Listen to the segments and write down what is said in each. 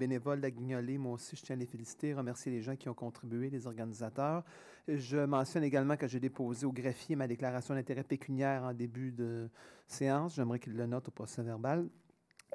bénévoles d'Aguignolé, moi aussi, je tiens à les féliciter, remercier les gens qui ont contribué, les organisateurs. Je mentionne également que j'ai déposé au greffier ma déclaration d'intérêt pécuniaire en début de séance. J'aimerais qu'il le note au procès verbal.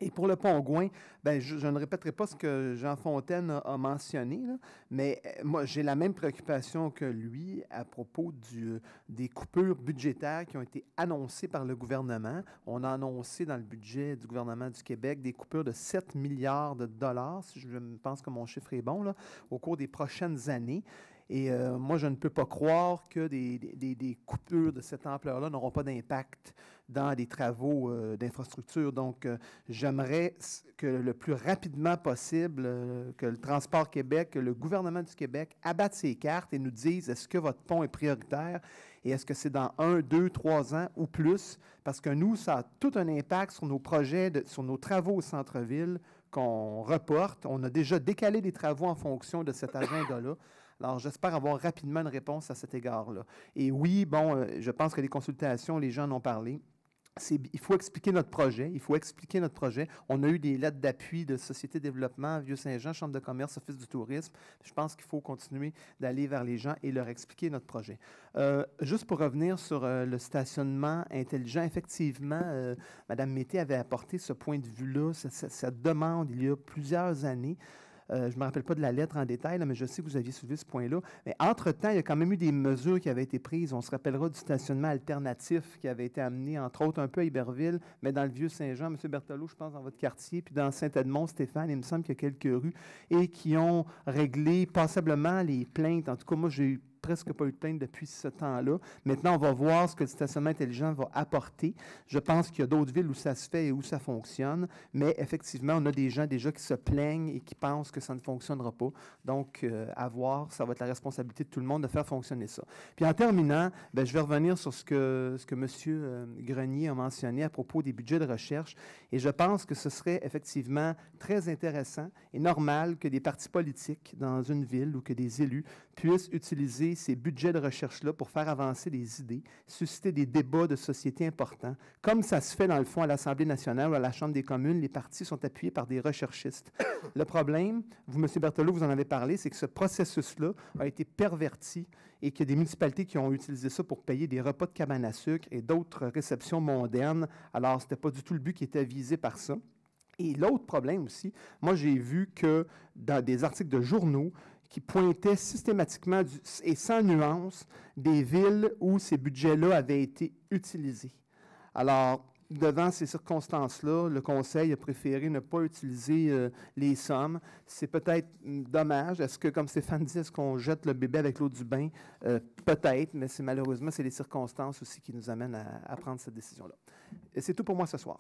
Et pour le pongouin, ben, je, ne répéterai pas ce que Jean Fontaine a, mentionné, mais euh, moi, j'ai la même préoccupation que lui à propos euh, des coupures budgétaires qui ont été annoncées par le gouvernement. On a annoncé dans le budget du gouvernement du Québec des coupures de 7 milliards de dollars, si je pense que mon chiffre est bon, au cours des prochaines années. Et euh, moi, je ne peux pas croire que des, coupures de cette ampleur-là n'auront pas d'impact dans des travaux euh, d'infrastructure. Donc, euh, j'aimerais que le plus rapidement possible, que le Transport Québec, que le gouvernement du Québec abatte ses cartes et nous dise est-ce que votre pont est prioritaire et est-ce que c'est dans un, deux, trois ans ou plus? Parce que nous, ça a tout un impact sur nos projets, sur nos travaux au centre-ville qu'on reporte. On a déjà décalé les travaux en fonction de cet agenda-là. Alors, j'espère avoir rapidement une réponse à cet égard-là. Et oui, bon, euh, je pense que les consultations, les gens en ont parlé il faut expliquer notre projet. Il faut expliquer notre projet. On a eu des lettres d'appui de Société de développement, Vieux-Saint-Jean, Chambre de commerce, Office du tourisme. Je pense qu'il faut continuer d'aller vers les gens et leur expliquer notre projet. Euh, juste pour revenir sur euh, le stationnement intelligent, effectivement, euh, Mme Mété avait apporté ce point de vue-là, cette, demande il y a plusieurs années. Euh, je ne me rappelle pas de la lettre en détail, mais je sais que vous aviez suivi ce point-là. Mais entre-temps, il y a quand même eu des mesures qui avaient été prises. On se rappellera du stationnement alternatif qui avait été amené, entre autres, un peu à Iberville, mais dans le Vieux-Saint-Jean, M. Berthelot, je pense, dans votre quartier, puis dans Saint-Edmond, Stéphane, il me semble qu'il y a quelques rues, et qui ont réglé passablement les plaintes. En tout cas, moi, j'ai eu presque pas eu de plainte depuis ce temps-là. Maintenant, on va voir ce que le stationnement intelligent va apporter. Je pense qu'il y a d'autres villes où ça se fait et où ça fonctionne, mais effectivement, on a des gens déjà qui se plaignent et qui pensent que ça ne fonctionnera pas. Donc, euh, à voir, ça va être la responsabilité de tout le monde de faire fonctionner ça. Puis en terminant, ben, je vais revenir sur ce que, ce que M. Euh, Grenier a mentionné à propos des budgets de recherche. Et je pense que ce serait effectivement très intéressant et normal que des partis politiques dans une ville ou que des élus puissent utiliser ces budgets de recherche-là pour faire avancer des idées, susciter des débats de société importants. Comme ça se fait dans le fond à l'Assemblée nationale ou à la Chambre des communes, les partis sont appuyés par des recherchistes. Le problème, vous, M. Berthelot, vous en avez parlé, c'est que ce processus-là a été perverti et qu'il y a des municipalités qui ont utilisé ça pour payer des repas de cabane à sucre et d'autres réceptions modernes. Alors, ce n'était pas du tout le but qui était visé par ça. Et l'autre problème aussi, moi j'ai vu que dans des articles de journaux, qui pointait systématiquement et sans nuance des villes où ces budgets-là avaient été utilisés. Alors, devant ces circonstances-là, le Conseil a préféré ne pas utiliser euh, les sommes. C'est peut-être dommage. Est-ce que, comme Stéphane dit, est-ce qu'on jette le bébé avec l'eau du bain? Euh, peut-être, mais c'est malheureusement, c'est les circonstances aussi qui nous amènent à, à prendre cette décision-là. Et c'est tout pour moi ce soir.